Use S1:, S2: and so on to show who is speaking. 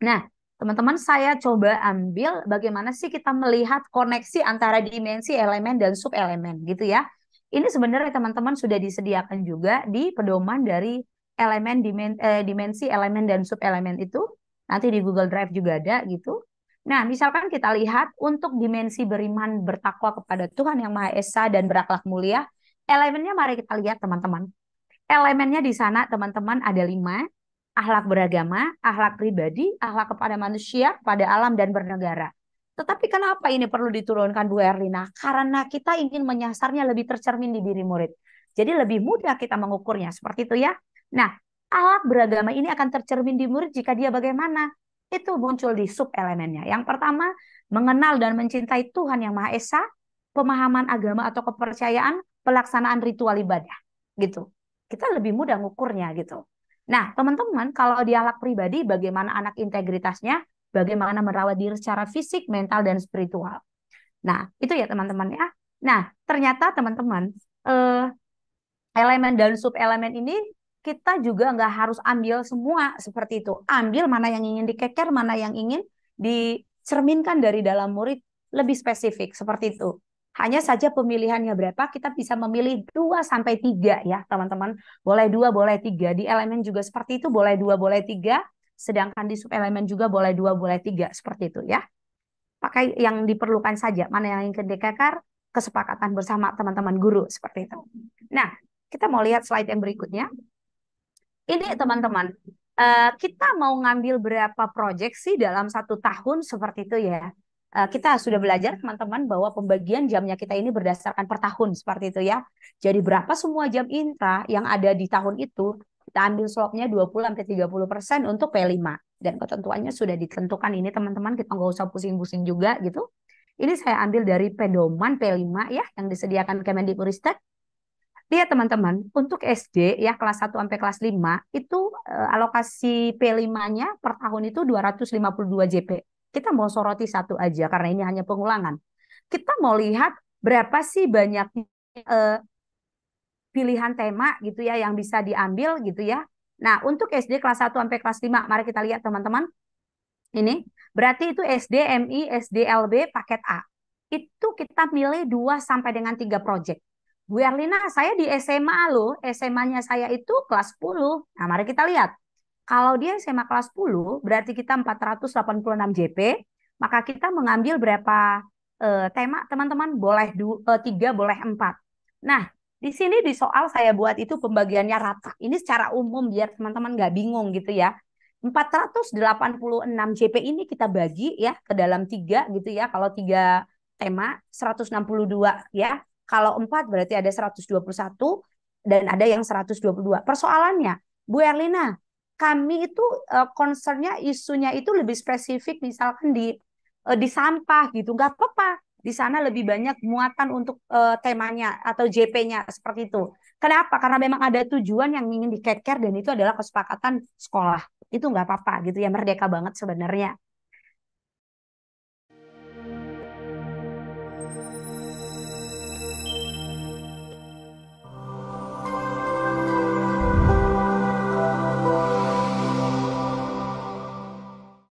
S1: Nah, teman-teman saya coba ambil bagaimana sih kita melihat koneksi antara dimensi elemen dan sub elemen, gitu ya. Ini sebenarnya teman-teman sudah disediakan juga di pedoman dari elemen eh, dimensi elemen dan sub elemen itu. Nanti di Google Drive juga ada gitu. Nah, misalkan kita lihat untuk dimensi beriman bertakwa kepada Tuhan yang Maha Esa dan berakhlak mulia, elemennya mari kita lihat teman-teman. Elemennya di sana teman-teman ada lima, ahlak beragama, ahlak pribadi, ahlak kepada manusia, kepada alam dan bernegara. Tetapi kenapa ini perlu diturunkan Bu Erlina? Karena kita ingin menyasarnya lebih tercermin di diri murid. Jadi lebih mudah kita mengukurnya, seperti itu ya. Nah, ahlak beragama ini akan tercermin di murid jika dia bagaimana? Itu muncul di sub elemennya. Yang pertama, mengenal dan mencintai Tuhan Yang Maha Esa, pemahaman agama atau kepercayaan, pelaksanaan ritual ibadah gitu. Kita lebih mudah ngukurnya gitu. Nah, teman-teman, kalau di alat pribadi, bagaimana anak integritasnya, bagaimana merawat diri secara fisik, mental, dan spiritual. Nah, itu ya teman-teman ya. Nah, ternyata teman-teman, eh, elemen dan sub-elemen ini kita juga nggak harus ambil semua seperti itu. Ambil mana yang ingin dikeker, mana yang ingin dicerminkan dari dalam murid lebih spesifik seperti itu. Hanya saja pemilihannya berapa, kita bisa memilih 2 sampai 3 ya teman-teman. Boleh 2, boleh 3. Di elemen juga seperti itu, boleh 2, boleh 3. Sedangkan di sub elemen juga boleh 2, boleh 3. Seperti itu ya. Pakai yang diperlukan saja. Mana yang ingin dikekar, kesepakatan bersama teman-teman guru. Seperti itu. Nah, kita mau lihat slide yang berikutnya. Ini teman-teman, eh, kita mau ngambil berapa proyeksi dalam satu tahun seperti itu ya. Eh, kita sudah belajar teman-teman bahwa pembagian jamnya kita ini berdasarkan per tahun seperti itu ya. Jadi berapa semua jam intra yang ada di tahun itu kita ambil slotnya 20 sampai 30% untuk P5 dan ketentuannya sudah ditentukan ini teman-teman kita nggak usah pusing-pusing juga gitu. Ini saya ambil dari pedoman P5 ya yang disediakan Kemendikbudristek. Lihat teman-teman, untuk SD ya kelas 1 sampai kelas 5 itu eh, alokasi P5-nya per tahun itu 252 JP kita mau soroti satu aja karena ini hanya pengulangan. Kita mau lihat berapa sih banyaknya eh, pilihan tema gitu ya yang bisa diambil gitu ya. Nah, untuk SD kelas 1 sampai kelas 5, mari kita lihat teman-teman. Ini berarti itu SD, MI, SD, LB, paket A. Itu kita milih 2 sampai dengan 3 project. Bu Erlina, saya di SMA loh. SMA-nya saya itu kelas 10. Nah, mari kita lihat. Kalau dia SMA kelas 10, berarti kita 486 JP, maka kita mengambil berapa eh, tema teman-teman boleh du, 3 eh, boleh 4. Nah, di sini di soal saya buat itu pembagiannya rata. Ini secara umum biar teman-teman nggak bingung gitu ya. 486 JP ini kita bagi ya ke dalam tiga gitu ya. Kalau tiga tema 162 ya. Kalau empat berarti ada 121 dan ada yang 122. Persoalannya, Bu Erlina, kami itu uh, concernnya isunya itu lebih spesifik misalkan di uh, di sampah gitu nggak apa-apa di sana lebih banyak muatan untuk uh, temanya atau JP-nya seperti itu. Kenapa? Karena memang ada tujuan yang ingin dikeker dan itu adalah kesepakatan sekolah. Itu nggak apa-apa gitu ya merdeka banget sebenarnya.